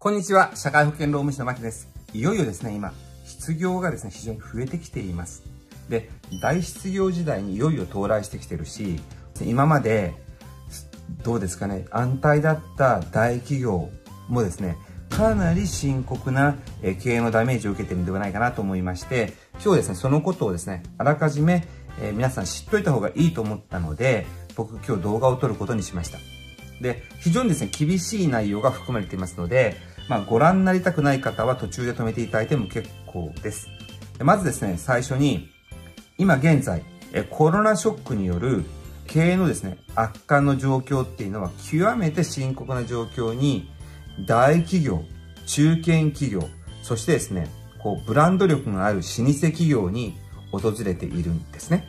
こんにちは、社会保険労務士の牧です。いよいよですね、今、失業がですね、非常に増えてきています。で、大失業時代にいよいよ到来してきてるし、今まで、どうですかね、安泰だった大企業もですね、かなり深刻な経営のダメージを受けてるんではないかなと思いまして、今日ですね、そのことをですね、あらかじめ、えー、皆さん知っといた方がいいと思ったので、僕今日動画を撮ることにしました。で、非常にですね、厳しい内容が含まれていますので、まあ、ご覧になりたくない方は途中で止めていただいても結構です。まずですね、最初に、今現在、コロナショックによる経営のですね、悪化の状況っていうのは極めて深刻な状況に、大企業、中堅企業、そしてですね、こう、ブランド力のある老舗企業に訪れているんですね。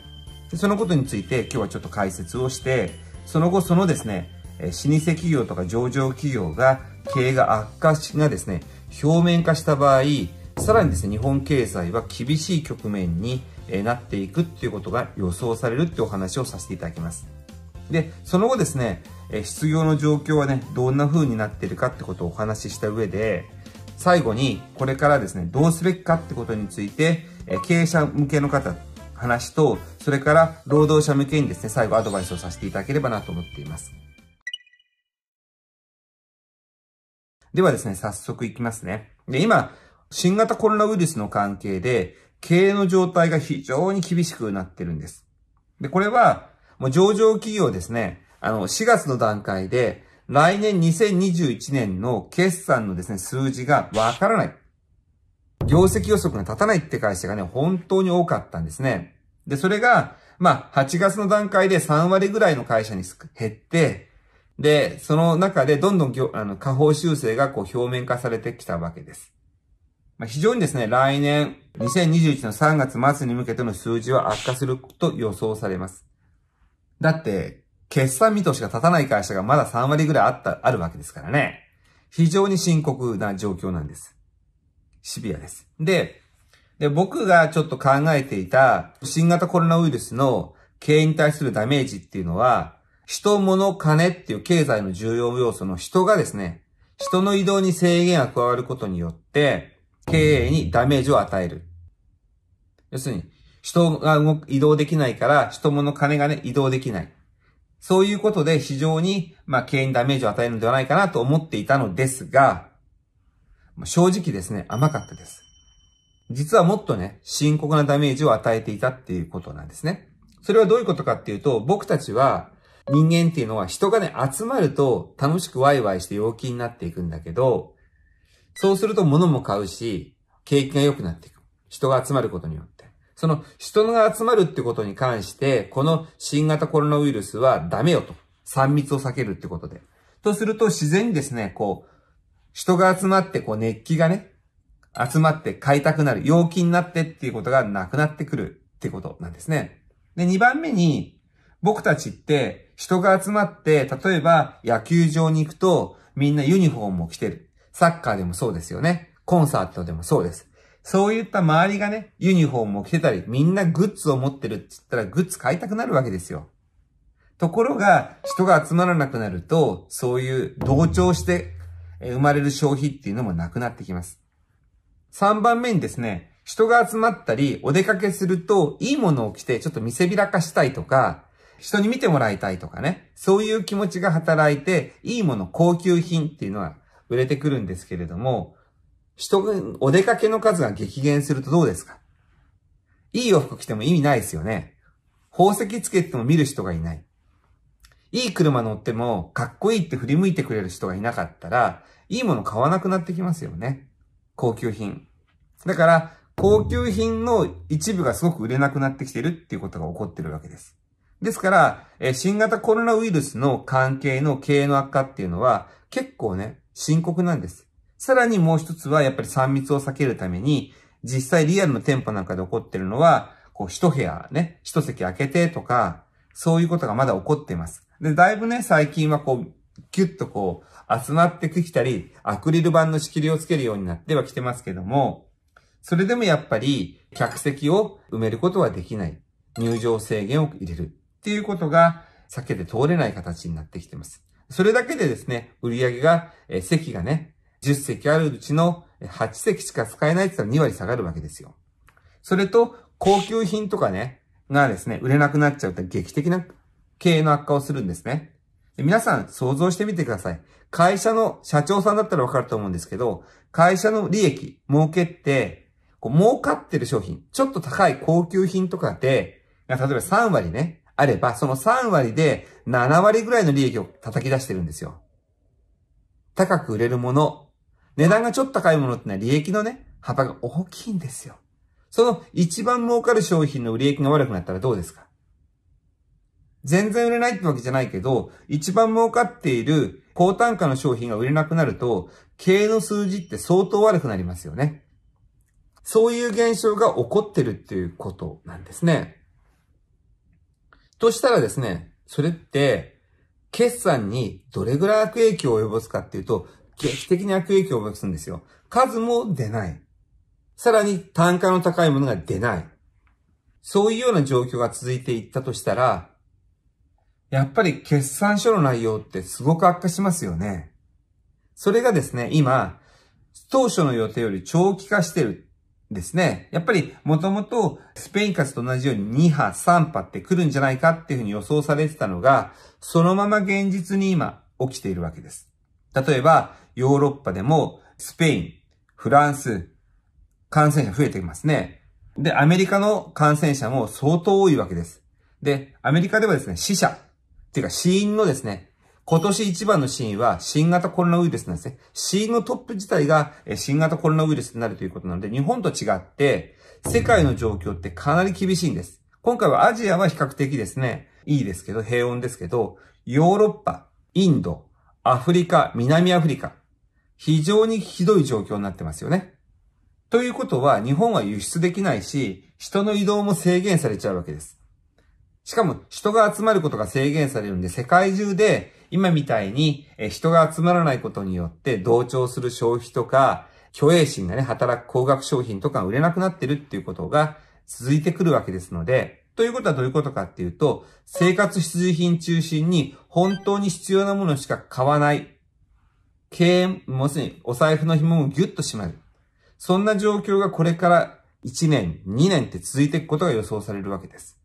でそのことについて今日はちょっと解説をして、その後そのですね、老舗企業とか上場企業が経営が悪化がですね、表面化した場合、さらにですね、日本経済は厳しい局面になっていくっていうことが予想されるってお話をさせていただきます。で、その後ですね、失業の状況はね、どんな風になってるかってことをお話しした上で、最後にこれからですね、どうすべきかってことについて、経営者向けの方、話と、それから労働者向けにですね、最後アドバイスをさせていただければなと思っています。ではですね、早速いきますね。で、今、新型コロナウイルスの関係で、経営の状態が非常に厳しくなってるんです。で、これは、もう上場企業ですね、あの、4月の段階で、来年2021年の決算のですね、数字がわからない。業績予測が立たないって会社がね、本当に多かったんですね。で、それが、まあ、8月の段階で3割ぐらいの会社に減って、で、その中でどんどんあの下方修正がこう表面化されてきたわけです。まあ、非常にですね、来年2021の3月末に向けての数字は悪化すると予想されます。だって、決算見通しが立たない会社がまだ3割ぐらいあった、あるわけですからね。非常に深刻な状況なんです。シビアです。で、で、僕がちょっと考えていた新型コロナウイルスの経営に対するダメージっていうのは、人、物、金っていう経済の重要要素の人がですね、人の移動に制限が加わることによって、経営にダメージを与える。要するに、人が動く、移動できないから、人物金がね、移動できない。そういうことで非常に、まあ、経営にダメージを与えるのではないかなと思っていたのですが、正直ですね、甘かったです。実はもっとね、深刻なダメージを与えていたっていうことなんですね。それはどういうことかっていうと、僕たちは、人間っていうのは人がね、集まると楽しくワイワイして陽気になっていくんだけど、そうすると物も買うし、景気が良くなっていく。人が集まることによって。その人が集まるってことに関して、この新型コロナウイルスはダメよと。3密を避けるってことで。とすると自然にですね、こう、人が集まってこう熱気がね、集まって買いたくなる、陽気になってっていうことがなくなってくるってことなんですね。で、2番目に、僕たちって人が集まって、例えば野球場に行くとみんなユニフォームを着てる。サッカーでもそうですよね。コンサートでもそうです。そういった周りがね、ユニフォームを着てたり、みんなグッズを持ってるって言ったらグッズ買いたくなるわけですよ。ところが、人が集まらなくなると、そういう同調して生まれる消費っていうのもなくなってきます。3番目にですね、人が集まったり、お出かけすると、いいものを着て、ちょっと見せびらかしたいとか、人に見てもらいたいとかね、そういう気持ちが働いて、いいもの、高級品っていうのは売れてくるんですけれども、人が、お出かけの数が激減するとどうですかいい洋服着ても意味ないですよね。宝石つけても見る人がいない。いい車乗っても、かっこいいって振り向いてくれる人がいなかったら、いいもの買わなくなってきますよね。高級品。だから、高級品の一部がすごく売れなくなってきてるっていうことが起こってるわけです。ですから、え新型コロナウイルスの関係の経営の悪化っていうのは結構ね、深刻なんです。さらにもう一つはやっぱり3密を避けるために、実際リアルの店舗なんかで起こってるのは、こう一部屋ね、一席空けてとか、そういうことがまだ起こっています。で、だいぶね、最近はこう、ギュッとこう、集まってきたり、アクリル板の仕切りをつけるようになってはきてますけども、それでもやっぱり、客席を埋めることはできない。入場制限を入れる。っていうことが避けて通れない形になってきています。それだけでですね、売り上げが、え席がね、10席あるうちの8席しか使えないって言ったら2割下がるわけですよ。それと、高級品とかね、がですね、売れなくなっちゃうと劇的な経営の悪化をするんですね。皆さん想像してみてください。会社の社長さんだったらわかると思うんですけど、会社の利益、儲けって、こう儲かってる商品、ちょっと高い高級品とかで、例えば3割ね、あれば、その3割で7割ぐらいの利益を叩き出してるんですよ。高く売れるもの、値段がちょっと高いものってのは利益のね、幅が大きいんですよ。その一番儲かる商品の売り益が悪くなったらどうですか全然売れないってわけじゃないけど、一番儲かっている高単価の商品が売れなくなると、経営の数字って相当悪くなりますよね。そういう現象が起こってるっていうことなんですね。としたらですね、それって、決算にどれぐらい悪影響を及ぼすかっていうと、劇的に悪影響を及ぼすんですよ。数も出ない。さらに単価の高いものが出ない。そういうような状況が続いていったとしたら、やっぱり決算書の内容ってすごく悪化しますよね。それがですね、今、当初の予定より長期化してるですね。やっぱり、もともと、スペイン活と同じように2波、3波って来るんじゃないかっていうふうに予想されてたのが、そのまま現実に今、起きているわけです。例えば、ヨーロッパでも、スペイン、フランス、感染者増えていますね。で、アメリカの感染者も相当多いわけです。で、アメリカではですね、死者、っていうか死因のですね、今年一番の死因は新型コロナウイルスなんですね。死因のトップ自体が新型コロナウイルスになるということなので、日本と違って、世界の状況ってかなり厳しいんです。今回はアジアは比較的ですね、いいですけど、平穏ですけど、ヨーロッパ、インド、アフリカ、南アフリカ、非常にひどい状況になってますよね。ということは、日本は輸出できないし、人の移動も制限されちゃうわけです。しかも人が集まることが制限されるんで、世界中で今みたいに人が集まらないことによって同調する消費とか、虚栄心がね、働く高額商品とか売れなくなってるっていうことが続いてくるわけですので、ということはどういうことかっていうと、生活必需品中心に本当に必要なものしか買わない。経営、もすにお財布の紐もギュッと締まる。そんな状況がこれから1年、2年って続いていくことが予想されるわけです。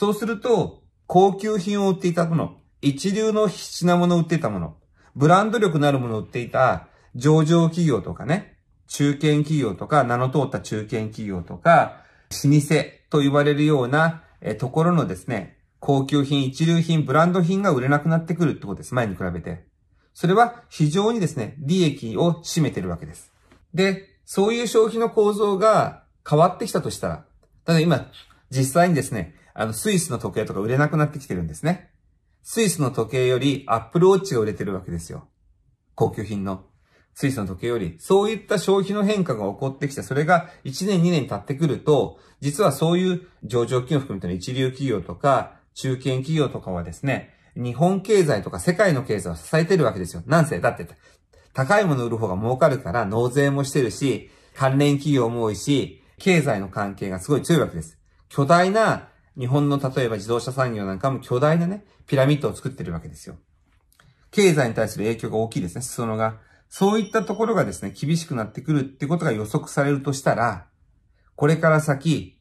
そうすると、高級品を売っていたもの、一流の品物を売っていたもの、ブランド力のあるものを売っていた上場企業とかね、中堅企業とか、名の通った中堅企業とか、老舗と言われるようなところのですね、高級品、一流品、ブランド品が売れなくなってくるってことです。前に比べて。それは非常にですね、利益を占めてるわけです。で、そういう消費の構造が変わってきたとしたら、ただ今、実際にですね、あの、スイスの時計とか売れなくなってきてるんですね。スイスの時計よりアップルウォッチが売れてるわけですよ。高級品の。スイスの時計より、そういった消費の変化が起こってきて、それが1年2年経ってくると、実はそういう上場企業含めての一流企業とか、中堅企業とかはですね、日本経済とか世界の経済を支えてるわけですよ。なんせ、だって、高いもの売る方が儲かるから納税もしてるし、関連企業も多いし、経済の関係がすごい強いわけです。巨大な日本の例えば自動車産業なんかも巨大なね、ピラミッドを作ってるわけですよ。経済に対する影響が大きいですね、裾野が。そういったところがですね、厳しくなってくるってことが予測されるとしたら、これから先、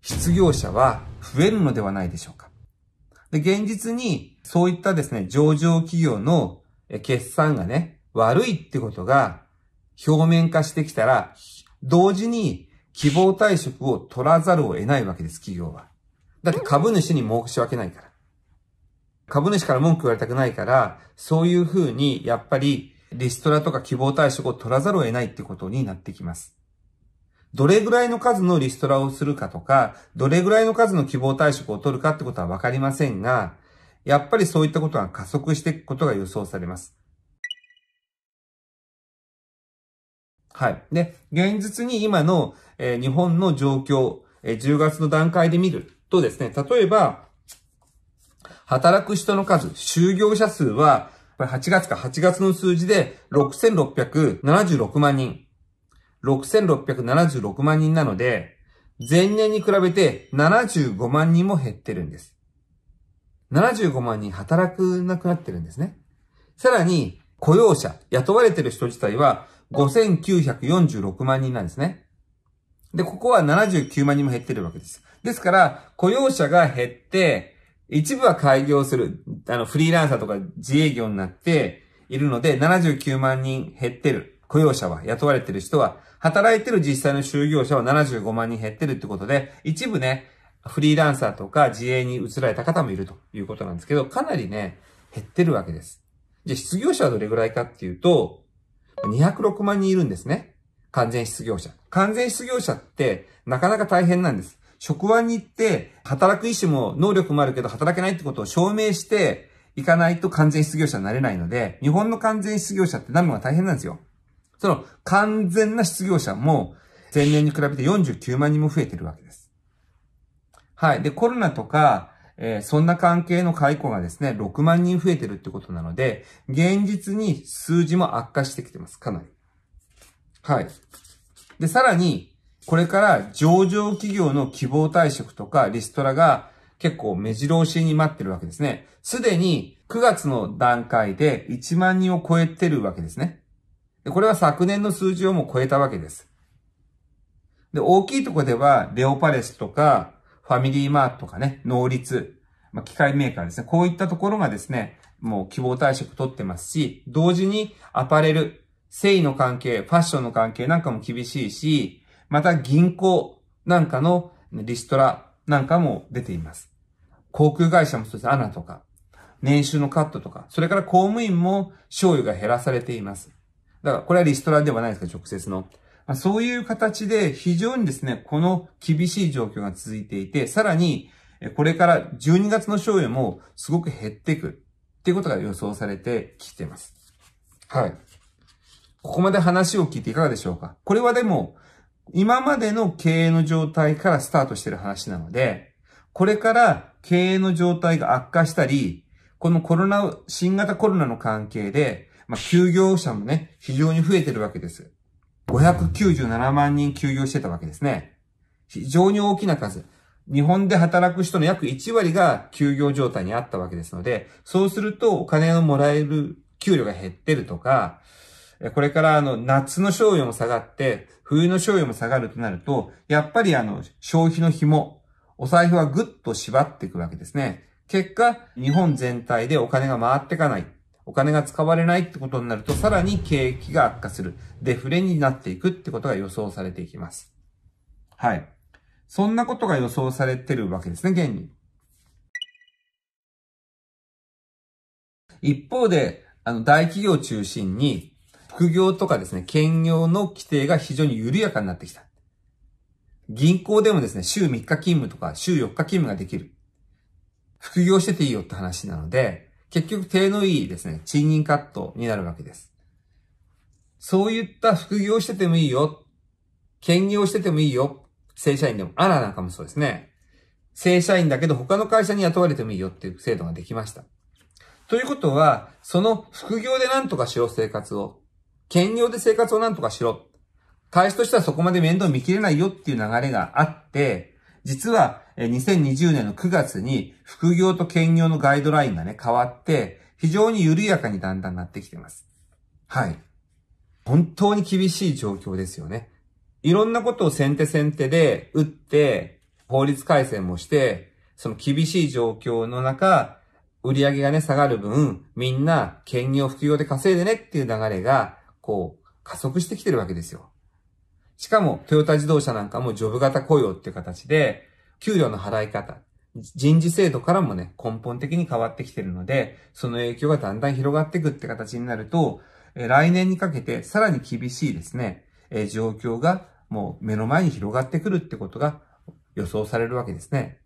失業者は増えるのではないでしょうか。で、現実に、そういったですね、上場企業の決算がね、悪いってことが表面化してきたら、同時に希望退職を取らざるを得ないわけです、企業は。だって株主に申し訳ないから。株主から文句言われたくないから、そういうふうに、やっぱり、リストラとか希望退職を取らざるを得ないってことになってきます。どれぐらいの数のリストラをするかとか、どれぐらいの数の希望退職を取るかってことはわかりませんが、やっぱりそういったことが加速していくことが予想されます。はい。で、現実に今の、えー、日本の状況、えー、10月の段階で見るとですね、例えば、働く人の数、就業者数は、8月か8月の数字で6676万人。6676万人なので、前年に比べて75万人も減ってるんです。75万人働くなくなってるんですね。さらに、雇用者、雇われてる人自体は5946万人なんですね。で、ここは79万人も減ってるわけです。ですから、雇用者が減って、一部は開業する、あの、フリーランサーとか自営業になっているので、79万人減ってる。雇用者は、雇われてる人は、働いてる実際の就業者は75万人減ってるってことで、一部ね、フリーランサーとか自営に移られた方もいるということなんですけど、かなりね、減ってるわけです。じゃあ失業者はどれぐらいかっていうと、206万人いるんですね。完全失業者。完全失業者ってなかなか大変なんです。職場に行って、働く意思も能力もあるけど働けないってことを証明していかないと完全失業者になれないので、日本の完全失業者ってなるのが大変なんですよ。その完全な失業者も前年に比べて49万人も増えてるわけです。はい。で、コロナとか、えー、そんな関係の解雇がですね、6万人増えてるってことなので、現実に数字も悪化してきてます、かなり。はい。で、さらに、これから上場企業の希望退職とかリストラが結構目白押しに待ってるわけですね。すでに9月の段階で1万人を超えてるわけですね。でこれは昨年の数字をも超えたわけです。で、大きいとこでは、レオパレスとか、ファミリーマートとかね、能率、まあ、機械メーカーですね。こういったところがですね、もう希望退職取ってますし、同時にアパレル、繊維の関係、ファッションの関係なんかも厳しいし、また銀行なんかのリストラなんかも出ています。航空会社もそうです。アナとか、年収のカットとか、それから公務員も賞与が減らされています。だから、これはリストラではないですか、直接の。そういう形で非常にですね、この厳しい状況が続いていて、さらに、これから12月の賞与もすごく減っていくっていうことが予想されてきています。はい。ここまで話を聞いていかがでしょうかこれはでも、今までの経営の状態からスタートしてる話なので、これから経営の状態が悪化したり、このコロナ、新型コロナの関係で、まあ、休業者もね、非常に増えてるわけです。597万人休業してたわけですね。非常に大きな数。日本で働く人の約1割が休業状態にあったわけですので、そうするとお金をもらえる給料が減ってるとか、これからあの、夏の賞与も下がって、冬の賞与も下がるとなると、やっぱりあの、消費の紐、お財布はぐっと縛っていくわけですね。結果、日本全体でお金が回っていかない。お金が使われないってことになると、さらに景気が悪化する。デフレになっていくってことが予想されていきます。はい。そんなことが予想されてるわけですね、現に。一方で、あの、大企業中心に、副業とかですね、兼業の規定が非常に緩やかになってきた。銀行でもですね、週3日勤務とか週4日勤務ができる。副業してていいよって話なので、結局手のいいですね、賃金カットになるわけです。そういった副業しててもいいよ。兼業しててもいいよ。正社員でも、あらなんかもそうですね。正社員だけど他の会社に雇われてもいいよっていう制度ができました。ということは、その副業で何とかしよう生活を。兼業で生活をなんとかしろ。会社としてはそこまで面倒見きれないよっていう流れがあって、実は2020年の9月に副業と兼業のガイドラインがね、変わって、非常に緩やかにだんだんなってきてます。はい。本当に厳しい状況ですよね。いろんなことを先手先手で打って、法律改正もして、その厳しい状況の中、売り上げがね、下がる分、みんな、兼業副業で稼いでねっていう流れが、こう、加速してきてるわけですよ。しかも、トヨタ自動車なんかもジョブ型雇用っていう形で、給料の払い方、人事制度からもね、根本的に変わってきてるので、その影響がだんだん広がっていくって形になると、来年にかけてさらに厳しいですね、状況がもう目の前に広がってくるってことが予想されるわけですね。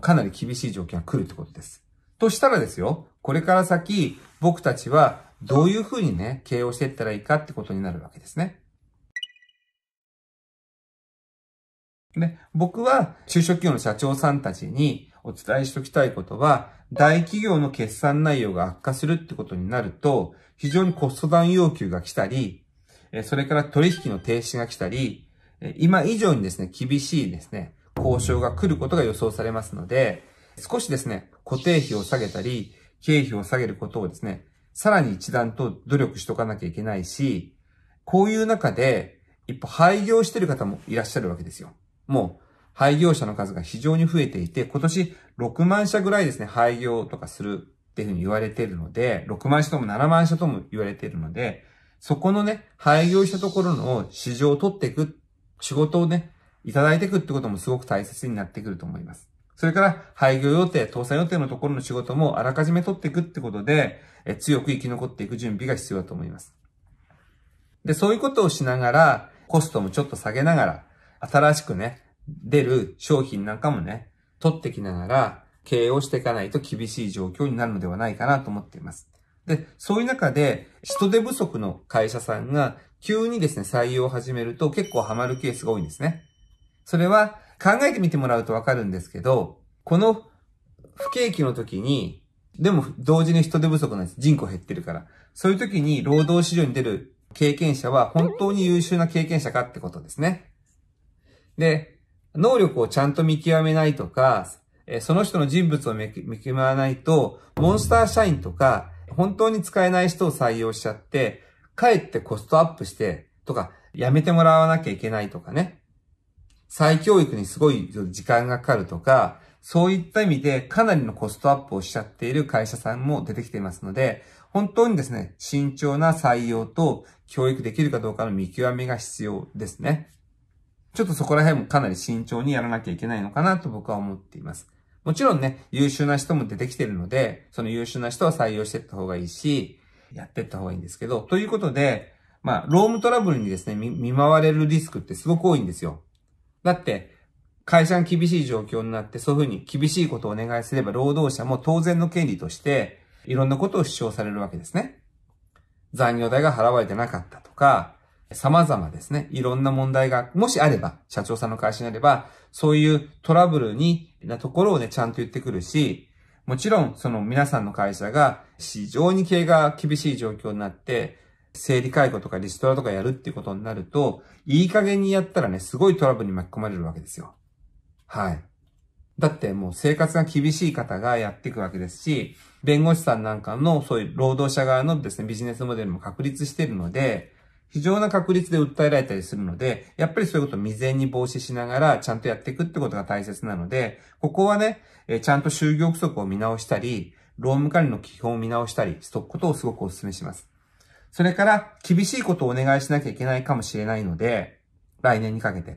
かなり厳しい状況が来るってことです。としたらですよ、これから先僕たちはどういうふうにね、形容していったらいいかってことになるわけですね。で、僕は中小企業の社長さんたちにお伝えしておきたいことは、大企業の決算内容が悪化するってことになると、非常にコストダウン要求が来たり、それから取引の停止が来たり、今以上にですね、厳しいですね、交渉が来ることが予想されますので、少しですね、固定費を下げたり、経費を下げることをですね、さらに一段と努力しとかなきゃいけないし、こういう中で、一歩廃業してる方もいらっしゃるわけですよ。もう、廃業者の数が非常に増えていて、今年6万社ぐらいですね、廃業とかするっていうふうに言われているので、6万社とも7万社とも言われているので、そこのね、廃業したところの市場を取っていく、仕事をね、いただいていくってこともすごく大切になってくると思います。それから、廃業予定、倒産予定のところの仕事もあらかじめ取っていくってことで、え強く生き残っていく準備が必要だと思います。で、そういうことをしながら、コストもちょっと下げながら、新しくね、出る商品なんかもね、取ってきながら、経営をしていかないと厳しい状況になるのではないかなと思っています。で、そういう中で、人手不足の会社さんが、急にですね、採用を始めると結構ハマるケースが多いんですね。それは、考えてみてもらうとわかるんですけど、この不景気の時に、でも同時に人手不足なんです。人口減ってるから。そういう時に労働市場に出る経験者は本当に優秀な経験者かってことですね。で、能力をちゃんと見極めないとか、その人の人物を見極めないと、モンスター社員とか、本当に使えない人を採用しちゃって、かえってコストアップして、とか、やめてもらわなきゃいけないとかね。再教育にすごい時間がかかるとか、そういった意味でかなりのコストアップをしちゃっている会社さんも出てきていますので、本当にですね、慎重な採用と教育できるかどうかの見極めが必要ですね。ちょっとそこら辺もかなり慎重にやらなきゃいけないのかなと僕は思っています。もちろんね、優秀な人も出てきているので、その優秀な人は採用していった方がいいし、やっていった方がいいんですけど、ということで、まあ、ロームトラブルにですね、見舞われるリスクってすごく多いんですよ。だって、会社が厳しい状況になって、そういうふうに厳しいことをお願いすれば、労働者も当然の権利として、いろんなことを主張されるわけですね。残業代が払われてなかったとか、様々ですね、いろんな問題が、もしあれば、社長さんの会社にあれば、そういうトラブルに、なところをね、ちゃんと言ってくるし、もちろん、その皆さんの会社が非常に経営が厳しい状況になって、生理介護とかリストラとかやるっていうことになると、いい加減にやったらね、すごいトラブルに巻き込まれるわけですよ。はい。だってもう生活が厳しい方がやっていくわけですし、弁護士さんなんかのそういう労働者側のですね、ビジネスモデルも確立してるので、非常な確率で訴えられたりするので、やっぱりそういうことを未然に防止しながら、ちゃんとやっていくってことが大切なので、ここはね、えちゃんと就業規則を見直したり、労務管理の基本を見直したりしとくことをすごくお勧めします。それから厳しいことをお願いしなきゃいけないかもしれないので、来年にかけて。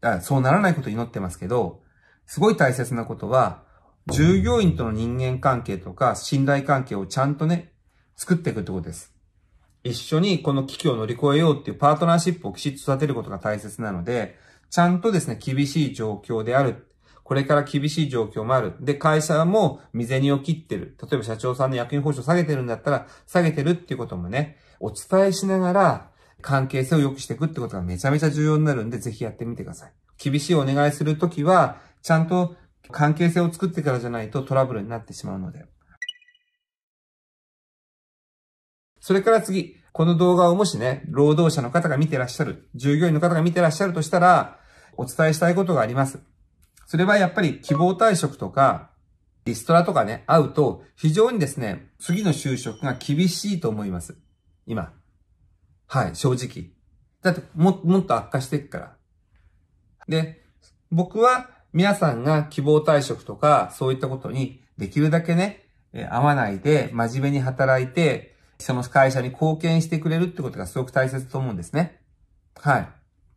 だからそうならないことを祈ってますけど、すごい大切なことは、従業員との人間関係とか信頼関係をちゃんとね、作っていくってことです。一緒にこの危機を乗り越えようっていうパートナーシップをきちっと育てることが大切なので、ちゃんとですね、厳しい状況であるこれから厳しい状況もある。で、会社も未然を切ってる。例えば社長さんの役員報酬下げてるんだったら、下げてるっていうこともね、お伝えしながら、関係性を良くしていくってことがめちゃめちゃ重要になるんで、ぜひやってみてください。厳しいお願いするときは、ちゃんと関係性を作ってからじゃないとトラブルになってしまうので。それから次、この動画をもしね、労働者の方が見てらっしゃる、従業員の方が見てらっしゃるとしたら、お伝えしたいことがあります。それはやっぱり希望退職とか、リストラとかね、会うと、非常にですね、次の就職が厳しいと思います。今。はい、正直。だって、も、もっと悪化していくから。で、僕は皆さんが希望退職とか、そういったことに、できるだけね、え合わないで、真面目に働いて、その会社に貢献してくれるってことがすごく大切と思うんですね。はい。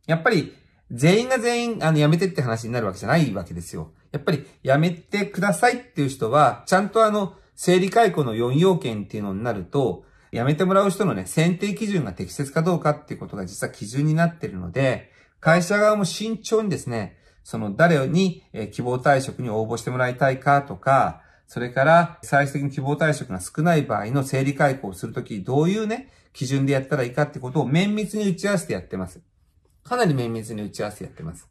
やっぱり、全員が全員、あの、辞めてって話になるわけじゃないわけですよ。やっぱり、辞めてくださいっていう人は、ちゃんとあの、整理解雇の4要件っていうのになると、辞めてもらう人のね、選定基準が適切かどうかっていうことが実は基準になってるので、会社側も慎重にですね、その誰に希望退職に応募してもらいたいかとか、それから最終的に希望退職が少ない場合の整理解雇をするとき、どういうね、基準でやったらいいかってことを綿密に打ち合わせてやってます。かなり綿密に打ち合わせやってます。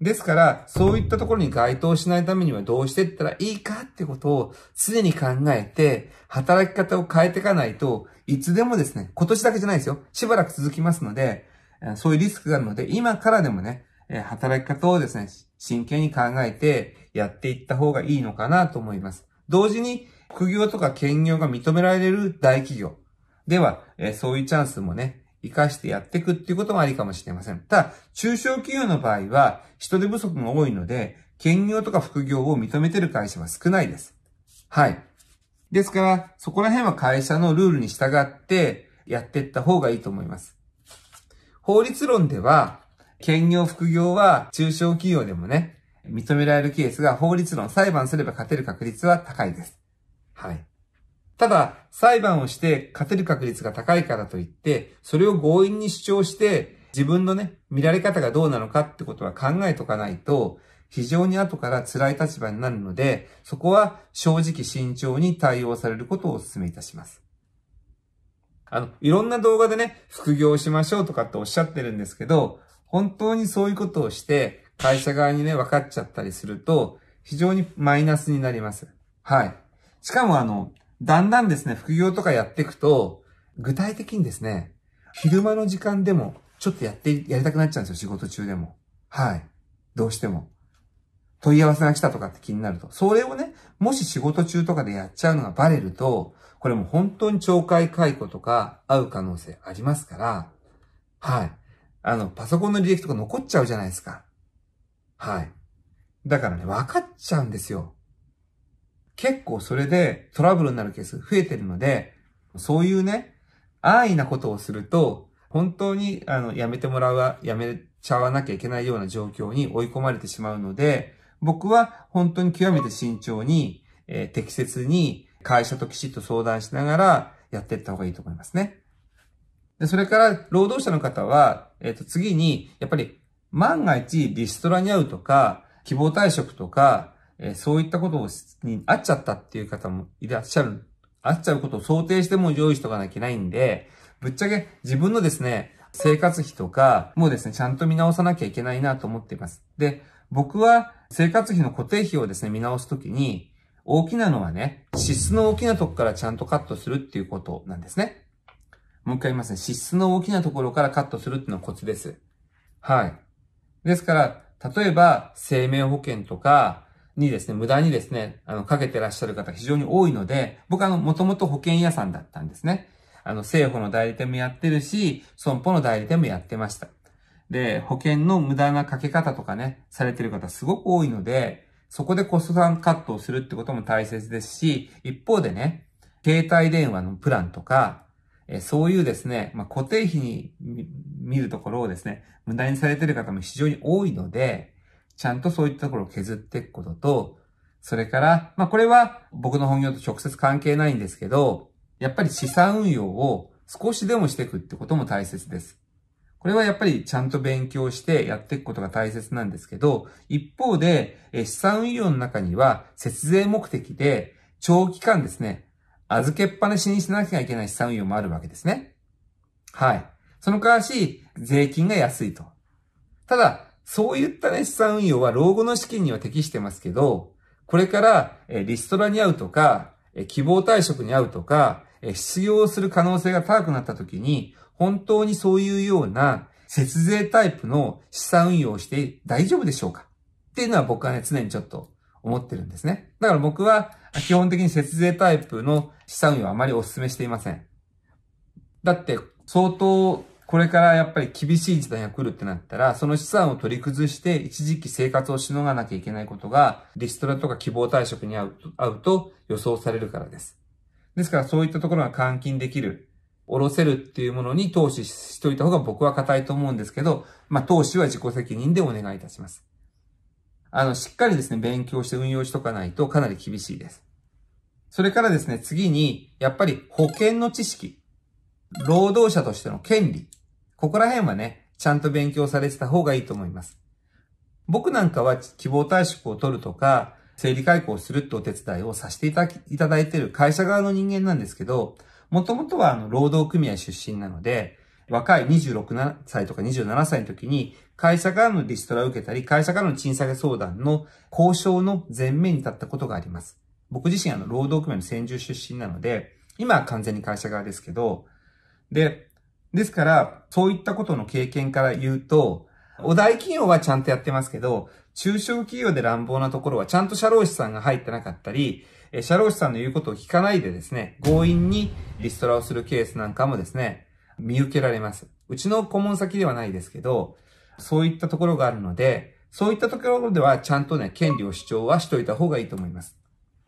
ですから、そういったところに該当しないためにはどうしていったらいいかってことを常に考えて、働き方を変えていかないといつでもですね、今年だけじゃないですよ。しばらく続きますので、そういうリスクがあるので、今からでもね、働き方をですね、真剣に考えてやっていった方がいいのかなと思います。同時に、副業とか兼業が認められる大企業では、そういうチャンスもね、活かしてやっていくっていうこともありかもしれません。ただ、中小企業の場合は、人手不足が多いので、兼業とか副業を認めてる会社は少ないです。はい。ですから、そこら辺は会社のルールに従ってやっていった方がいいと思います。法律論では、兼業副業は中小企業でもね、認められるケースが法律論、裁判すれば勝てる確率は高いです。はい。ただ、裁判をして勝てる確率が高いからといって、それを強引に主張して、自分のね、見られ方がどうなのかってことは考えとかないと、非常に後から辛い立場になるので、そこは正直慎重に対応されることをお勧めいたします。あの、いろんな動画でね、副業しましょうとかっておっしゃってるんですけど、本当にそういうことをして、会社側にね、分かっちゃったりすると、非常にマイナスになります。はい。しかもあの、だんだんですね、副業とかやっていくと、具体的にですね、昼間の時間でも、ちょっとやって、やりたくなっちゃうんですよ、仕事中でも。はい。どうしても。問い合わせが来たとかって気になると。それをね、もし仕事中とかでやっちゃうのがバレると、これも本当に懲戒解雇とか合う可能性ありますから、はい。あの、パソコンの履歴とか残っちゃうじゃないですか。はい。だからね、分かっちゃうんですよ。結構それでトラブルになるケース増えてるので、そういうね、安易なことをすると、本当に、あの、やめてもらうわ、やめちゃわなきゃいけないような状況に追い込まれてしまうので、僕は本当に極めて慎重に、えー、適切に会社ときちっと相談しながらやっていった方がいいと思いますね。でそれから、労働者の方は、えっ、ー、と、次に、やっぱり、万が一リストラに会うとか、希望退職とか、えー、そういったことをに合っちゃったっていう方もいらっしゃる。あっちゃうことを想定しても用意しとかなきゃいけないんで、ぶっちゃけ自分のですね、生活費とかもですね、ちゃんと見直さなきゃいけないなと思っています。で、僕は生活費の固定費をですね、見直すときに、大きなのはね、支出の大きなとこからちゃんとカットするっていうことなんですね。もう一回言いますね。支出の大きなところからカットするっていうのはコツです。はい。ですから、例えば、生命保険とか、にですね、無駄にですね、あの、かけてらっしゃる方非常に多いので、僕はあの、もともと保険屋さんだったんですね。あの、政府の代理店もやってるし、損保の代理店もやってました。で、保険の無駄なかけ方とかね、されてる方すごく多いので、そこでコストンカットをするってことも大切ですし、一方でね、携帯電話のプランとか、えそういうですね、まあ、固定費に見るところをですね、無駄にされてる方も非常に多いので、ちゃんとそういったところを削っていくことと、それから、まあこれは僕の本業と直接関係ないんですけど、やっぱり資産運用を少しでもしていくってことも大切です。これはやっぱりちゃんと勉強してやっていくことが大切なんですけど、一方で、資産運用の中には節税目的で長期間ですね、預けっぱなしにしなきゃいけない資産運用もあるわけですね。はい。その代わし、税金が安いと。ただ、そういったね、資産運用は老後の資金には適してますけど、これから、えリストラに合うとか、え希望退職に合うとか、え失業する可能性が高くなった時に、本当にそういうような節税タイプの資産運用をして大丈夫でしょうかっていうのは僕はね、常にちょっと思ってるんですね。だから僕は基本的に節税タイプの資産運用はあまりお勧めしていません。だって、相当これからやっぱり厳しい時代が来るってなったら、その資産を取り崩して、一時期生活をしのがなきゃいけないことが、リストラとか希望退職に合うと予想されるからです。ですからそういったところが換金できる、おろせるっていうものに投資しといた方が僕は硬いと思うんですけど、まあ投資は自己責任でお願いいたします。あの、しっかりですね、勉強して運用しとかないとかなり厳しいです。それからですね、次に、やっぱり保険の知識、労働者としての権利、ここら辺はね、ちゃんと勉強されてた方がいいと思います。僕なんかは希望退職を取るとか、整理解雇をするってお手伝いをさせていたいただいている会社側の人間なんですけど、もともとはあの労働組合出身なので、若い26歳とか27歳の時に、会社からのリストラを受けたり、会社からの賃下げ相談の交渉の前面に立ったことがあります。僕自身あの労働組合の専従出身なので、今は完全に会社側ですけど、で、ですから、そういったことの経験から言うと、お大企業はちゃんとやってますけど、中小企業で乱暴なところはちゃんと社労士さんが入ってなかったり、社労士さんの言うことを聞かないでですね、強引にリストラをするケースなんかもですね、見受けられます。うちの顧問先ではないですけど、そういったところがあるので、そういったところではちゃんとね、権利を主張はしといた方がいいと思います。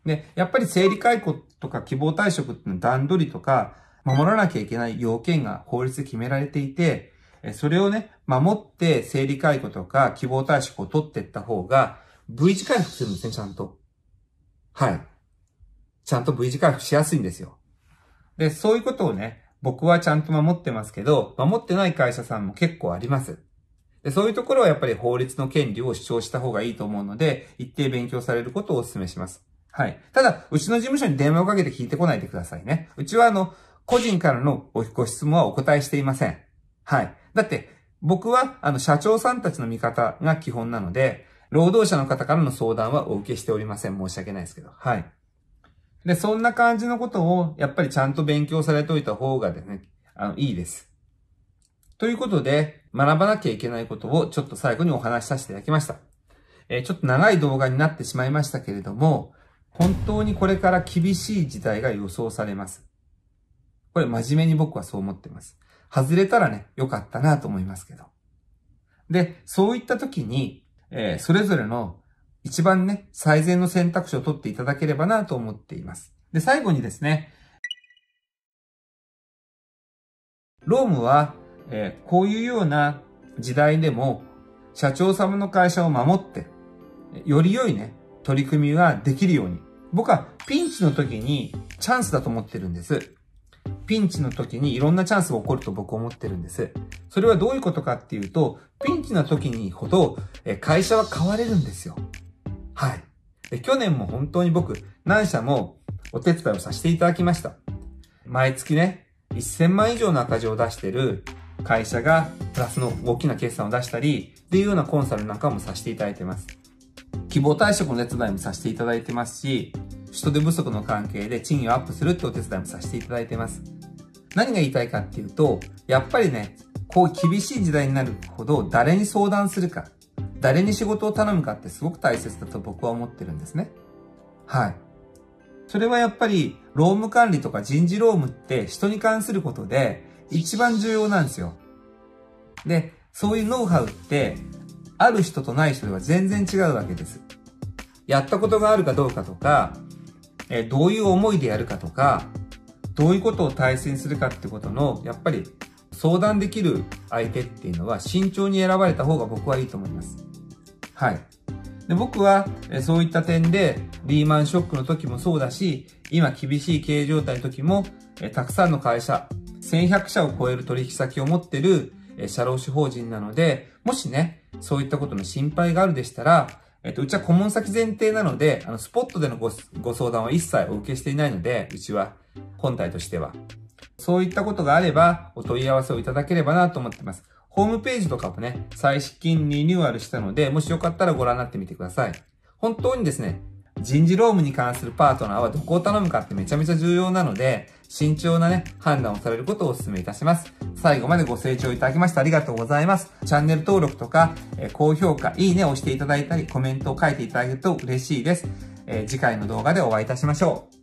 で、やっぱり整理解雇とか希望退職っていうのは段取りとか、守らなきゃいけない要件が法律で決められていて、それをね、守って生理解雇とか希望退職を取っていった方が、V 字回復するんですね、ちゃんと。はい。ちゃんと V 字回復しやすいんですよ。で、そういうことをね、僕はちゃんと守ってますけど、守ってない会社さんも結構あります。でそういうところはやっぱり法律の権利を主張した方がいいと思うので、一定勉強されることをお勧めします。はい。ただ、うちの事務所に電話をかけて聞いてこないでくださいね。うちはあの、個人からのご質問はお答えしていません。はい。だって、僕は、あの、社長さんたちの見方が基本なので、労働者の方からの相談はお受けしておりません。申し訳ないですけど。はい。で、そんな感じのことを、やっぱりちゃんと勉強されておいた方がですね、あの、いいです。ということで、学ばなきゃいけないことをちょっと最後にお話しさせていただきました。えー、ちょっと長い動画になってしまいましたけれども、本当にこれから厳しい時代が予想されます。これ真面目に僕はそう思ってます。外れたらね、良かったなと思いますけど。で、そういった時に、えー、それぞれの一番ね、最善の選択肢を取っていただければなと思っています。で、最後にですね、ロームは、えー、こういうような時代でも、社長様の会社を守って、より良いね、取り組みができるように、僕はピンチの時にチャンスだと思ってるんです。ピンチの時にいろんなチャンスが起こると僕思ってるんです。それはどういうことかっていうと、ピンチの時にほど、え会社は変われるんですよ。はい。で去年も本当に僕、何社もお手伝いをさせていただきました。毎月ね、1000万以上の赤字を出してる会社がプラスの大きな決算を出したり、っていうようなコンサルなんかもさせていただいてます。希望退職のお手伝いもさせていただいてますし、人手不足の関係で賃金をアップするってお手伝いもさせていただいてます。何が言いたいかっていうと、やっぱりね、こう厳しい時代になるほど誰に相談するか、誰に仕事を頼むかってすごく大切だと僕は思ってるんですね。はい。それはやっぱり、労務管理とか人事労務って人に関することで一番重要なんですよ。で、そういうノウハウって、ある人とない人では全然違うわけです。やったことがあるかどうかとか、えどういう思いでやるかとか、どういうことを大切にするかってことの、やっぱり相談できる相手っていうのは慎重に選ばれた方が僕はいいと思います。はい。で僕はそういった点でリーマンショックの時もそうだし、今厳しい経営状態の時も、たくさんの会社、1100社を超える取引先を持ってる社労士法人なので、もしね、そういったことの心配があるでしたら、えっと、うちは顧問先前提なので、あの、スポットでのごご相談は一切お受けしていないので、うちは、本体としては。そういったことがあれば、お問い合わせをいただければなと思ってます。ホームページとかもね、最近リニューアルしたので、もしよかったらご覧になってみてください。本当にですね、人事労務に関するパートナーはどこを頼むかってめちゃめちゃ重要なので、慎重なね、判断をされることをお勧めいたします。最後までご清聴いただきましてありがとうございます。チャンネル登録とか、え高評価、いいねを押していただいたり、コメントを書いていただけると嬉しいです。え次回の動画でお会いいたしましょう。